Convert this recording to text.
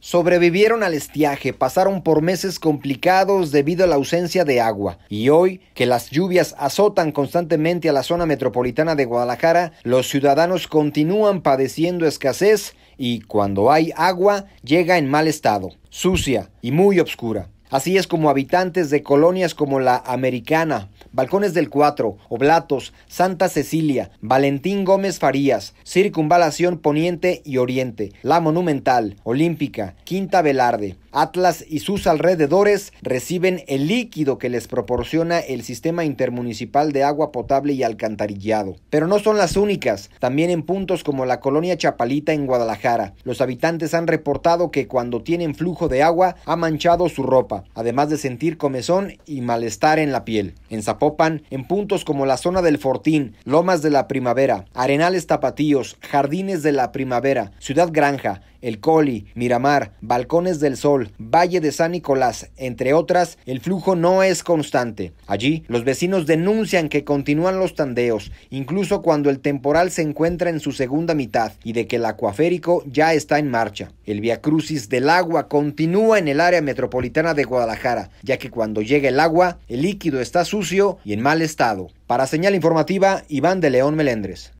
Sobrevivieron al estiaje, pasaron por meses complicados debido a la ausencia de agua y hoy que las lluvias azotan constantemente a la zona metropolitana de Guadalajara, los ciudadanos continúan padeciendo escasez y cuando hay agua llega en mal estado, sucia y muy oscura Así es como habitantes de colonias como la Americana, Balcones del Cuatro, Oblatos, Santa Cecilia, Valentín Gómez Farías, Circunvalación Poniente y Oriente, La Monumental, Olímpica, Quinta Velarde, Atlas y sus alrededores reciben el líquido que les proporciona el sistema intermunicipal de agua potable y alcantarillado. Pero no son las únicas, también en puntos como la colonia Chapalita en Guadalajara. Los habitantes han reportado que cuando tienen flujo de agua ha manchado su ropa, además de sentir comezón y malestar en la piel. En Zapopan, en puntos como la zona del Fortín, Lomas de la Primavera, Arenales Tapatíos, Jardines de la Primavera, Ciudad Granja, el Coli, Miramar, Balcones del Sol, Valle de San Nicolás, entre otras, el flujo no es constante. Allí, los vecinos denuncian que continúan los tandeos, incluso cuando el temporal se encuentra en su segunda mitad y de que el acuaférico ya está en marcha. El viacrucis del agua continúa en el área metropolitana de Guadalajara, ya que cuando llega el agua, el líquido está sucio y en mal estado. Para señal informativa, Iván de León Melendres.